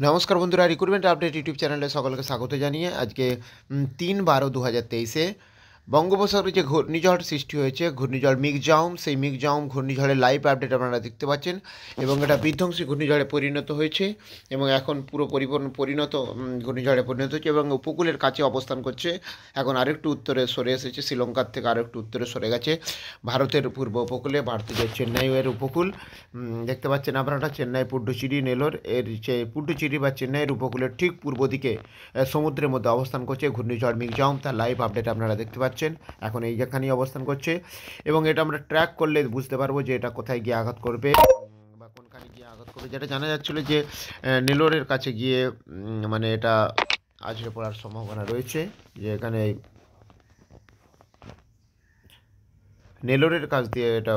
नमस्कार बंधुरा recruitment update YouTube channel सकल के स्वागत जानिए आज के तीन बारो दो हज़ार तेईस বঙ্গোপসাগরে যে ঘূর্ণিঝড় সৃষ্টি হয়েছে ঘূর্ণিঝড় মিগজাউম সেই মিগজাউম ঘূর্ণিঝড়ের লাইভ আপডেট আপনারা দেখতে পাচ্ছেন এবং এটা বিধ্বংসী ঘূর্ণিঝড়ে পরিণত হয়েছে এবং এখন পুরো পরিণত ঘূর্ণিঝড়ে পরিণত হয়েছে এবং উপকূলের কাছে অবস্থান করছে এখন আরেকটু উত্তরে সরে এসেছে শ্রীলঙ্কার থেকে আরেকটু উত্তরে সরে গেছে ভারতের পূর্ব উপকূলে ভারতের চেন্নাই এর উপকূল দেখতে পাচ্ছেন আপনারা চেন্নাই পুডুচিরি নেলোর এর যে পুডুচেরি বা চেন্নাইয়ের উপকূলের ঠিক পূর্ব দিকে সমুদ্রের মধ্যে অবস্থান করছে ঘূর্ণিঝড় মিগজাউম তার লাইভ আপডেট আপনারা দেখতে পাচ্ছেন পাচ্ছেন এখন এই যেখানেই অবস্থান করছে এবং এটা আমরা ট্র্যাক করলে বুঝতে পারবো যে এটা কোথায় গিয়ে আঘাত করবে বা কোনখানে গিয়ে আঘাত করবে যেটা জানা যাচ্ছিলো যে নেলোরের কাছে গিয়ে মানে এটা আছড়ে পড়ার সম্ভাবনা রয়েছে যে এখানে নেলোরের কাছ দিয়ে এটা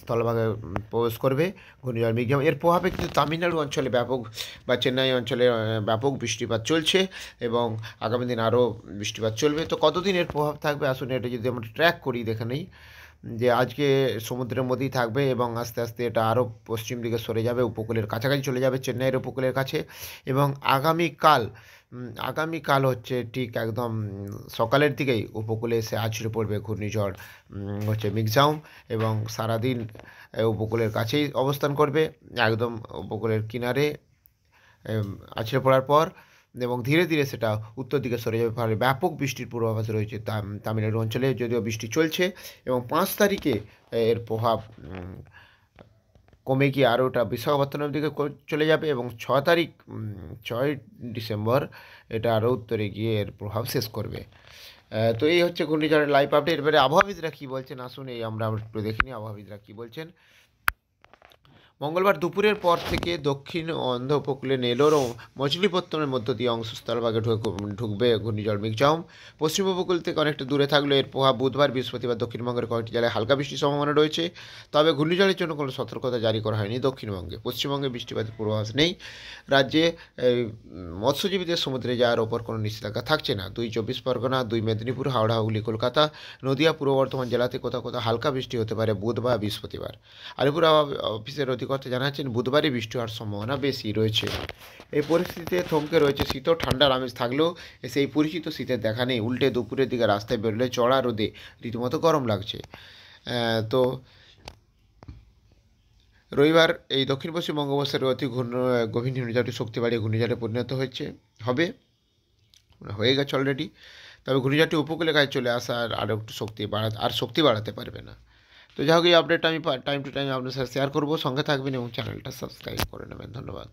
স্থলভাগে প্রবেশ করবে ঘূর্ণিঝড় মিঘাম এর প্রভাবে কিন্তু তামিলনাড়ু অঞ্চলে ব্যাপক বা চেন্নাই অঞ্চলে ব্যাপক বৃষ্টিপাত চলছে এবং আগামী দিন আরও বৃষ্টিপাত চলবে তো কতদিন এর প্রভাব থাকবে আসলে এটা যদি আমরা ট্র্যাক করি দেখে নেই যে আজকে সমুদ্রের মধ্যেই থাকবে এবং আস্তে আস্তে এটা আরও পশ্চিম দিকে সরে যাবে উপকূলের কাছাকাছি চলে যাবে চেন্নাইয়ের উপকূলের কাছে এবং আগামীকাল আগামীকাল হচ্ছে ঠিক একদম সকালের দিকেই উপকূলে এসে আছড়ে পড়বে ঘূর্ণিঝড় হচ্ছে মিক্সাউম এবং সারাদিন উপকূলের কাছেই অবস্থান করবে একদম উপকূলের কিনারে আছড়ে পড়ার পর এবং ধীরে ধীরে সেটা উত্তর দিকে সরে যাবে ফলে ব্যাপক বৃষ্টির পূর্বাভাস রয়েছে তামিলনাড়ু অঞ্চলে যদিও বৃষ্টি চলছে এবং পাঁচ তারিখে এর প্রভাব কমে গিয়ে আরও ওটা বিশাখাপত্তনম দিকে চলে যাবে এবং ছ তারিখ ছয় ডিসেম্বর এটা আরও উত্তরে গিয়ে এর প্রভাব শেষ করবে তো এই হচ্ছে ঘূর্ণিঝড়ের লাইফ আপডেট এবারে আবহাওয়িদরা কী বলছেন আসুন এই আমরা একটু দেখিনি আবহাওয়িদরা কী বলছেন মঙ্গলবার দুপুরের পর থেকে দক্ষিণ অন্ধ উপকূলে নেলোরও মজলিপত্তমের মজলিপত্তনের মধ্য দিয়ে অংশ স্থলভাগে ঢুকবে ঘূর্ণিঝড় মিকজম পশ্চিম উপকূল থেকে অনেকটা দূরে থাকলে এর প্রভাব বুধবার বৃহস্পতিবার দক্ষিণবঙ্গের কয়েকটি জেলায় হালকা বৃষ্টির সম্ভাবনা রয়েছে তবে ঘূর্ণিঝড়ের জন্য কোনো সতর্কতা জারি করা হয়নি দক্ষিণবঙ্গে পশ্চিমবঙ্গে বৃষ্টিপাতের পূর্বাভাস নেই রাজ্যে মৎস্যজীবীদের সমুদ্রে যাওয়ার ওপর কোনো নিষেধাজ্ঞা থাকছে না দুই চব্বিশ পরগনা দুই মেদিনীপুর হাওড়া হুগলি কলকাতা নদিয়া পূর্ব বর্ধমান জেলাতে কোথাও কোথাও হালকা বৃষ্টি হতে পারে বুধবার বৃহস্পতিবার আলিপুর অফিসের অধিক কথা জানাচ্ছেন বুধবারই বৃষ্টি হওয়ার সম্ভাবনা বেশি রয়েছে এই পরিস্থিতিতে থমকে রয়েছে শীত ঠান্ডার আমেজ থাকলেও সেই পরিচিত শীতের দেখা নেই উল্টে দুপুরের দিকে রাস্তায় বেরোলে চড়া রোদে রীতিমতো গরম লাগছে তো রবিবার এই দক্ষিণ পশ্চিম বঙ্গোপসাগরে অতি ঘূর্ণ গভীর ঘূর্ণিঝড়টি শক্তি বাড়িয়ে ঘূর্ণিঝড়ে পরিণত হয়েছে হবে হয়ে গেছে অলরেডি তবে ঘূর্ণিঝড়টি উপকূলে কাছে চলে আসার আরও একটু শক্তি বাড়া আর শক্তি বাড়াতে পারবে না তো যা কি আপডেট আমি টাইম টু টাইম আপনাদের সাথে শেয়ার করব সঙ্গে থাকবেন এবং চ্যানেলটা সাবস্ক্রাইব করে নেবেন ধন্যবাদ